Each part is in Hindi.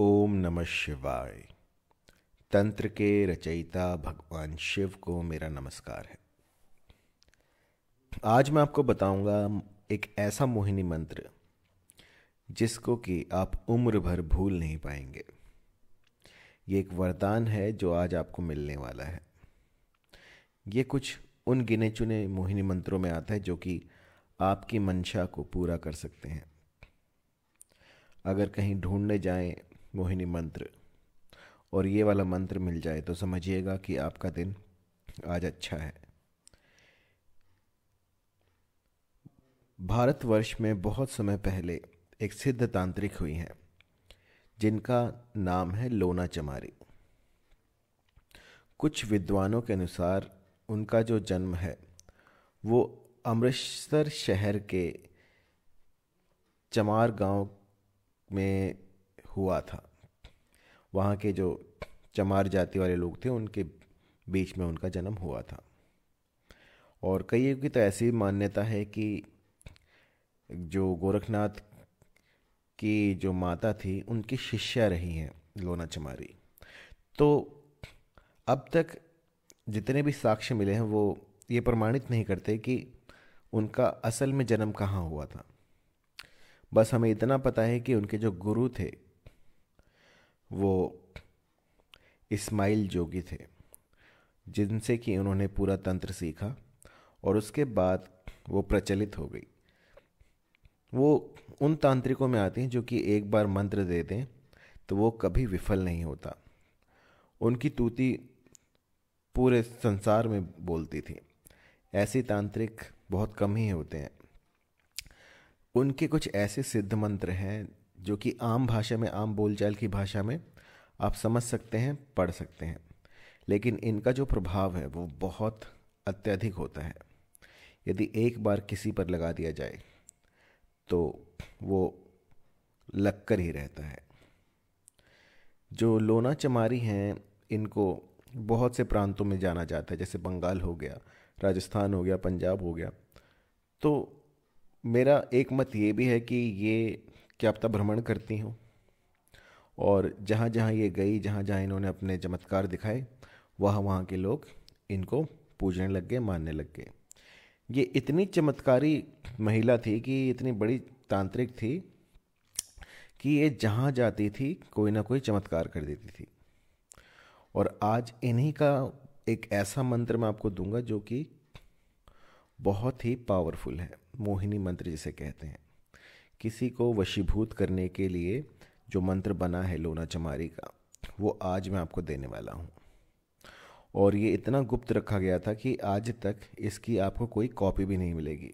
ओम नमः शिवाय तंत्र के रचयिता भगवान शिव को मेरा नमस्कार है आज मैं आपको बताऊंगा एक ऐसा मोहिनी मंत्र जिसको कि आप उम्र भर भूल नहीं पाएंगे ये एक वरदान है जो आज आपको मिलने वाला है ये कुछ उन गिने चुने मोहिनी मंत्रों में आता है जो कि आपकी मंशा को पूरा कर सकते हैं अगर कहीं ढूंढने जाएं मोहिनी मंत्र और ये वाला मंत्र मिल जाए तो समझिएगा कि आपका दिन आज अच्छा है भारतवर्ष में बहुत समय पहले एक सिद्ध तांत्रिक हुई हैं जिनका नाम है लोना चमारी कुछ विद्वानों के अनुसार उनका जो जन्म है वो अमृतसर शहर के चमार गांव में हुआ था वहाँ के जो चमार जाति वाले लोग थे उनके बीच में उनका जन्म हुआ था और कई की तो ऐसी मान्यता है कि जो गोरखनाथ की जो माता थी उनकी शिष्या रही हैं लोना चमारी तो अब तक जितने भी साक्ष्य मिले हैं वो ये प्रमाणित नहीं करते कि उनका असल में जन्म कहाँ हुआ था बस हमें इतना पता है कि उनके जो गुरु थे वो इस्माइल जोगी थे जिनसे कि उन्होंने पूरा तंत्र सीखा और उसके बाद वो प्रचलित हो गई वो उन तांत्रिकों में आती हैं जो कि एक बार मंत्र दे दें तो वो कभी विफल नहीं होता उनकी तूती पूरे संसार में बोलती थी ऐसे तांत्रिक बहुत कम ही होते हैं उनके कुछ ऐसे सिद्ध मंत्र हैं जो कि आम भाषा में आम बोलचाल की भाषा में आप समझ सकते हैं पढ़ सकते हैं लेकिन इनका जो प्रभाव है वो बहुत अत्यधिक होता है यदि एक बार किसी पर लगा दिया जाए तो वो लग कर ही रहता है जो लोना चमारी हैं इनको बहुत से प्रांतों में जाना जाता है जैसे बंगाल हो गया राजस्थान हो गया पंजाब हो गया तो मेरा एक मत ये भी है कि ये कि आपता भ्रमण करती हूँ और जहाँ जहाँ ये गई जहाँ जहाँ इन्होंने अपने चमत्कार दिखाए वहाँ वहाँ के लोग इनको पूजने लग गए मानने लग गए ये इतनी चमत्कारी महिला थी कि इतनी बड़ी तांत्रिक थी कि ये जहाँ जाती थी कोई ना कोई चमत्कार कर देती थी और आज इन्हीं का एक ऐसा मंत्र मैं आपको दूंगा जो कि बहुत ही पावरफुल है मोहिनी मंत्र जिसे कहते हैं किसी को वशीभूत करने के लिए जो मंत्र बना है लोना चमारी का वो आज मैं आपको देने वाला हूँ और ये इतना गुप्त रखा गया था कि आज तक इसकी आपको कोई कॉपी भी नहीं मिलेगी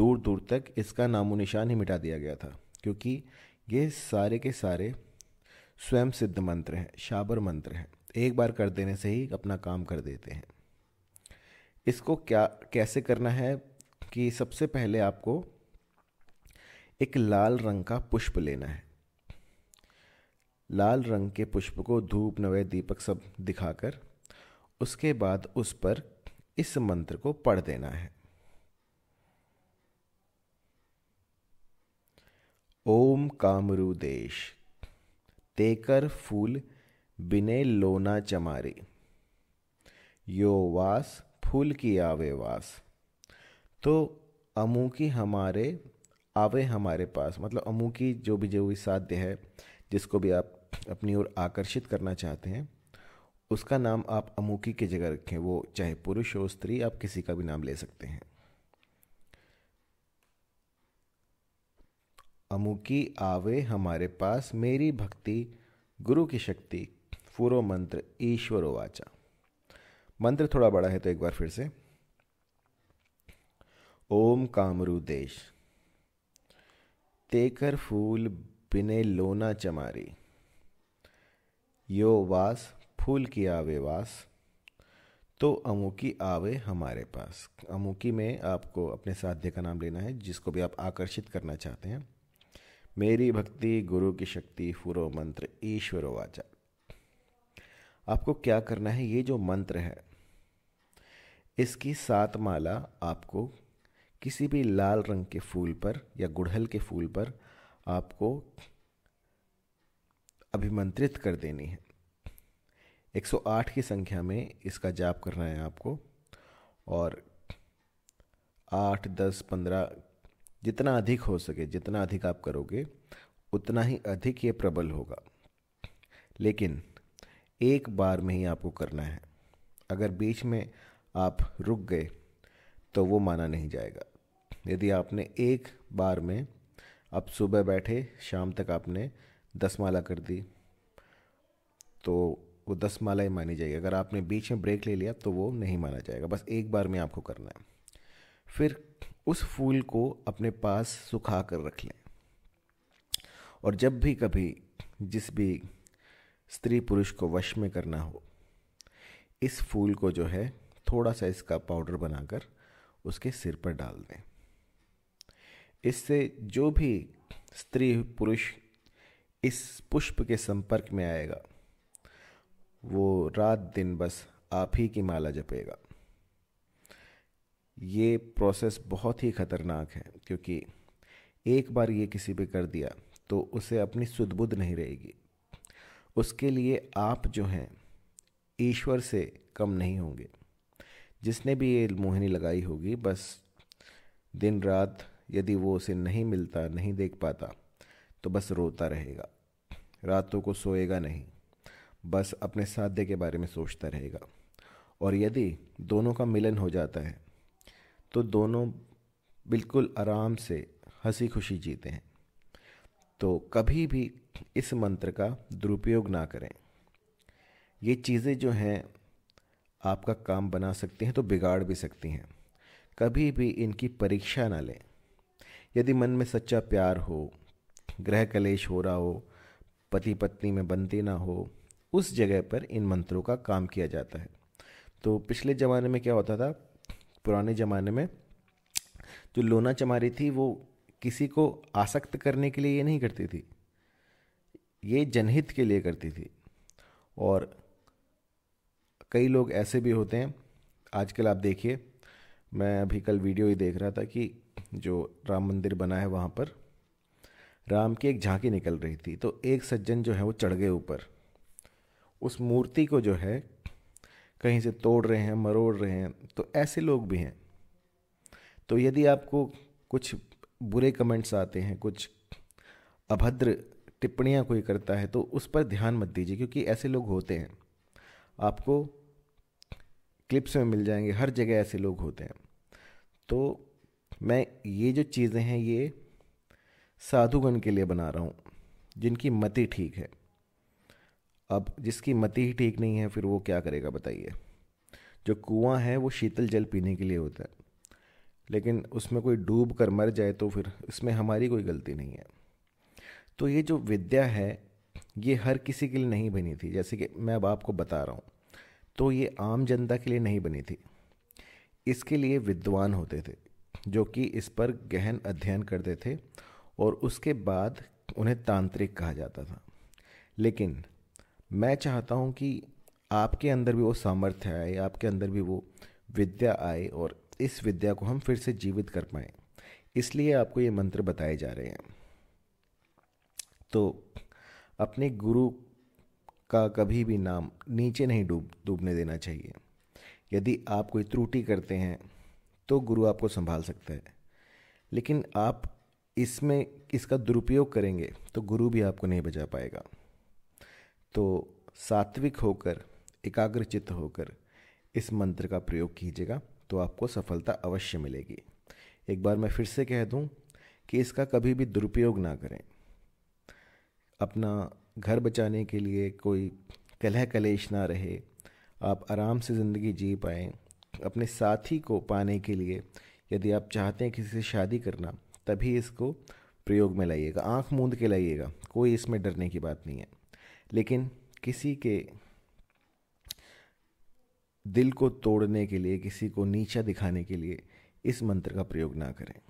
दूर दूर तक इसका नामो निशान ही मिटा दिया गया था क्योंकि ये सारे के सारे स्वयं सिद्ध मंत्र हैं शाबर मंत्र हैं एक बार कर देने से ही अपना काम कर देते हैं इसको क्या कैसे करना है कि सबसे पहले आपको एक लाल रंग का पुष्प लेना है लाल रंग के पुष्प को धूप नवे दीपक सब दिखाकर उसके बाद उस पर इस मंत्र को पढ़ देना है ओम कामरुदेश तेकर फूल बिने लोना चमारी यो वास फूल की आवे वास तो अमू की हमारे आवे हमारे पास मतलब अमू की जो भी जो भी साध्य है जिसको भी आप अपनी ओर आकर्षित करना चाहते हैं उसका नाम आप अमुकी की जगह रखें वो चाहे पुरुष हो स्त्री आप किसी का भी नाम ले सकते हैं अमुकी आवे हमारे पास मेरी भक्ति गुरु की शक्ति पूर्व मंत्र ईश्वर वाचा मंत्र थोड़ा बड़ा है तो एक बार फिर से ओम कामरू देश तेकर फूल बिने लोना चमारी यो वास फूल की आवे वास तो अमुकी आवे हमारे पास अमुकी में आपको अपने साध्य का नाम लेना है जिसको भी आप आकर्षित करना चाहते हैं मेरी भक्ति गुरु की शक्ति फुरो मंत्र ईश्वर वाचा आपको क्या करना है ये जो मंत्र है इसकी सात माला आपको किसी भी लाल रंग के फूल पर या गुड़हल के फूल पर आपको अभिमंत्रित कर देनी है 108 की संख्या में इसका जाप करना है आपको और आठ दस पंद्रह जितना अधिक हो सके जितना अधिक आप करोगे उतना ही अधिक ये प्रबल होगा लेकिन एक बार में ही आपको करना है अगर बीच में आप रुक गए तो वो माना नहीं जाएगा यदि आपने एक बार में अब सुबह बैठे शाम तक आपने दस माला कर दी तो वो दस माला ही मानी जाएगी अगर आपने बीच में ब्रेक ले लिया तो वो नहीं माना जाएगा बस एक बार में आपको करना है फिर उस फूल को अपने पास सुखा कर रख लें और जब भी कभी जिस भी स्त्री पुरुष को वश में करना हो इस फूल को जो है थोड़ा सा इसका पाउडर बनाकर उसके सिर पर डाल दें इससे जो भी स्त्री पुरुष इस पुष्प के संपर्क में आएगा वो रात दिन बस आप ही की माला जपेगा ये प्रोसेस बहुत ही ख़तरनाक है क्योंकि एक बार ये किसी पे कर दिया तो उसे अपनी सुदबुद्ध नहीं रहेगी उसके लिए आप जो हैं ईश्वर से कम नहीं होंगे जिसने भी ये मोहिनी लगाई होगी बस दिन रात यदि वो उसे नहीं मिलता नहीं देख पाता तो बस रोता रहेगा रातों को सोएगा नहीं बस अपने साध्य के बारे में सोचता रहेगा और यदि दोनों का मिलन हो जाता है तो दोनों बिल्कुल आराम से हंसी खुशी जीते हैं तो कभी भी इस मंत्र का दुरुपयोग ना करें ये चीज़ें जो हैं आपका काम बना सकती हैं तो बिगाड़ भी सकती हैं कभी भी इनकी परीक्षा ना लें यदि मन में सच्चा प्यार हो ग्रह कलेश हो रहा हो पति पत्नी में बनती ना हो उस जगह पर इन मंत्रों का काम किया जाता है तो पिछले ज़माने में क्या होता था पुराने ज़माने में जो लोना चमारी थी वो किसी को आसक्त करने के लिए ये नहीं करती थी ये जनहित के लिए करती थी और कई लोग ऐसे भी होते हैं आजकल आप देखिए मैं अभी कल वीडियो ही देख रहा था कि जो राम मंदिर बना है वहाँ पर राम की एक झांकी निकल रही थी तो एक सज्जन जो है वो चढ़ गए ऊपर उस मूर्ति को जो है कहीं से तोड़ रहे हैं मरोड़ रहे हैं तो ऐसे लोग भी हैं तो यदि आपको कुछ बुरे कमेंट्स आते हैं कुछ अभद्र टिप्पणियाँ कोई करता है तो उस पर ध्यान मत दीजिए क्योंकि ऐसे लोग होते हैं आपको क्लिप्स में मिल जाएंगे हर जगह ऐसे लोग होते हैं तो मैं ये जो चीज़ें हैं ये साधुगण के लिए बना रहा हूँ जिनकी मति ठीक है अब जिसकी मति ही ठीक नहीं है फिर वो क्या करेगा बताइए जो कुआं है वो शीतल जल पीने के लिए होता है लेकिन उसमें कोई डूब कर मर जाए तो फिर इसमें हमारी कोई गलती नहीं है तो ये जो विद्या है ये हर किसी के लिए नहीं बनी थी जैसे कि मैं अब आपको बता रहा हूँ तो ये आम जनता के लिए नहीं बनी थी इसके लिए विद्वान होते थे जो कि इस पर गहन अध्ययन करते थे और उसके बाद उन्हें तांत्रिक कहा जाता था लेकिन मैं चाहता हूँ कि आपके अंदर भी वो सामर्थ्य आए आपके अंदर भी वो विद्या आए और इस विद्या को हम फिर से जीवित कर पाएँ इसलिए आपको ये मंत्र बताए जा रहे हैं तो अपने गुरु का कभी भी नाम नीचे नहीं डूब डूबने देना चाहिए यदि आप कोई त्रुटि करते हैं तो गुरु आपको संभाल सकता है लेकिन आप इसमें इसका दुरुपयोग करेंगे तो गुरु भी आपको नहीं बचा पाएगा तो सात्विक होकर एकाग्रचित होकर इस मंत्र का प्रयोग कीजिएगा तो आपको सफलता अवश्य मिलेगी एक बार मैं फिर से कह दूं कि इसका कभी भी दुरुपयोग ना करें अपना घर बचाने के लिए कोई कलह कलेश ना रहे आप आराम से ज़िंदगी जी पाएँ अपने साथी को पाने के लिए यदि आप चाहते हैं किसी से शादी करना तभी इसको प्रयोग में लाइएगा आंख मूंद के लाइएगा कोई इसमें डरने की बात नहीं है लेकिन किसी के दिल को तोड़ने के लिए किसी को नीचा दिखाने के लिए इस मंत्र का प्रयोग ना करें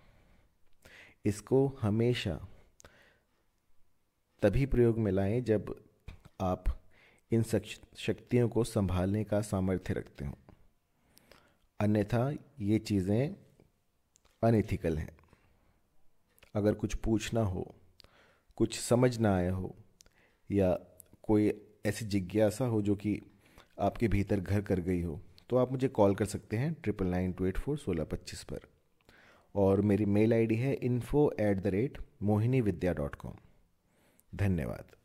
इसको हमेशा तभी प्रयोग में लाएं जब आप इन शक्तियों को संभालने का सामर्थ्य रखते हो अन्यथा ये चीज़ें अनएथिकल हैं अगर कुछ पूछना हो कुछ समझ ना आया हो या कोई ऐसी जिज्ञासा हो जो कि आपके भीतर घर कर गई हो तो आप मुझे कॉल कर सकते हैं triple nine two eight four सोलह पच्चीस पर और मेरी मेल आईडी है info at the rate Mohini Vidya dot com धन्यवाद